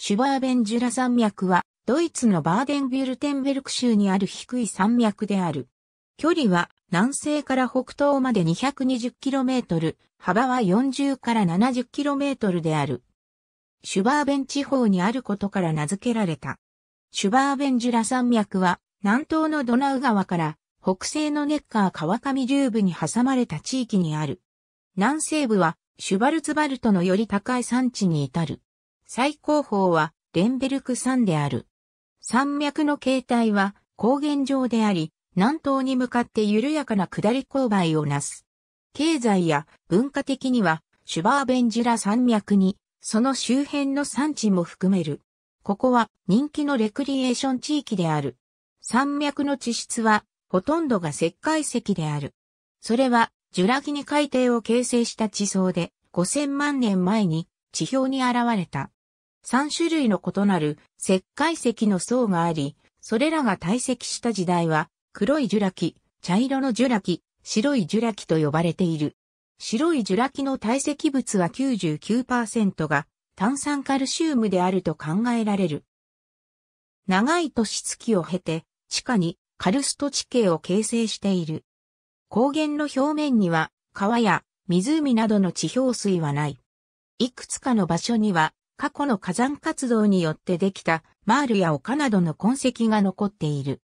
シュバーベンジュラ山脈は、ドイツのバーデンビュルテンベルク州にある低い山脈である。距離は、南西から北東まで 220km、幅は40から 70km である。シュバーベン地方にあることから名付けられた。シュバーベンジュラ山脈は、南東のドナウ川から北西のネッカー川上流部に挟まれた地域にある。南西部はシュバルツバルトのより高い山地に至る。最高峰はレンベルク山である。山脈の形態は高原上であり、南東に向かって緩やかな下り勾配をなす。経済や文化的にはシュバーベンジラ山脈に、その周辺の産地も含める。ここは人気のレクリエーション地域である。山脈の地質はほとんどが石灰石である。それはジュラギニ海底を形成した地層で5000万年前に地表に現れた。3種類の異なる石灰石の層があり、それらが堆積した時代は、黒いジュラ紀、茶色のジュラ紀、白いジュラ紀と呼ばれている。白いジュラ紀の堆積物は99%が炭酸カルシウムであると考えられる。長い年月を経て、地下にカルスト地形を形成している。高原の表面には川や湖などの地表水はない。いくつかの場所には過去の火山活動によってできたマールや丘などの痕跡が残っている。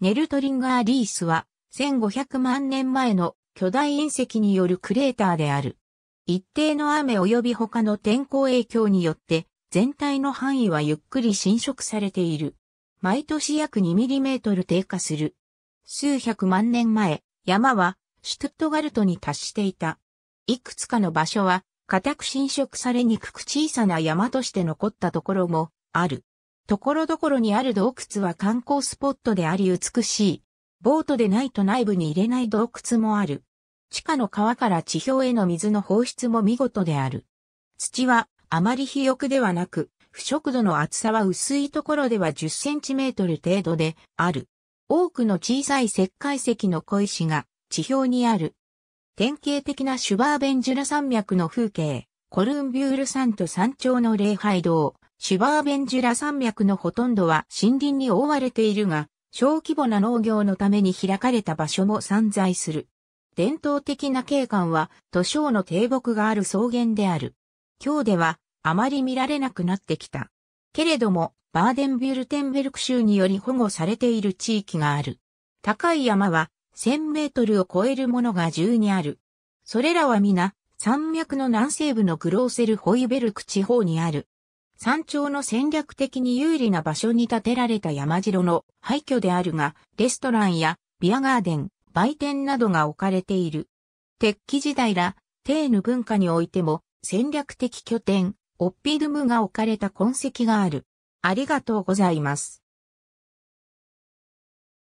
ネルトリンガーリースは1500万年前の巨大隕石によるクレーターである。一定の雨及び他の天候影響によって全体の範囲はゆっくり侵食されている。毎年約2トル低下する。数百万年前、山はシュトゥットガルトに達していた。いくつかの場所は固く侵食されにくく小さな山として残ったところもある。ところどころにある洞窟は観光スポットであり美しい。ボートでないと内部に入れない洞窟もある。地下の川から地表への水の放出も見事である。土はあまり肥沃ではなく、腐食度の厚さは薄いところでは10センチメートル程度である。多くの小さい石灰石の小石が地表にある。典型的なシュバーベンジュラ山脈の風景、コルンビュール山と山頂の礼拝堂、シュバーベンジュラ山脈のほとんどは森林に覆われているが、小規模な農業のために開かれた場所も散在する。伝統的な景観は、都省の低木がある草原である。今日では、あまり見られなくなってきた。けれども、バーデンビュルテンベルク州により保護されている地域がある。高い山は1000メートルを超えるものが12ある。それらは皆、山脈の南西部のグローセルホイベルク地方にある。山頂の戦略的に有利な場所に建てられた山城の廃墟であるが、レストランやビアガーデン、売店などが置かれている。鉄器時代ら、テーヌ文化においても戦略的拠点、オッピドムが置かれた痕跡がある。ありがとうございます。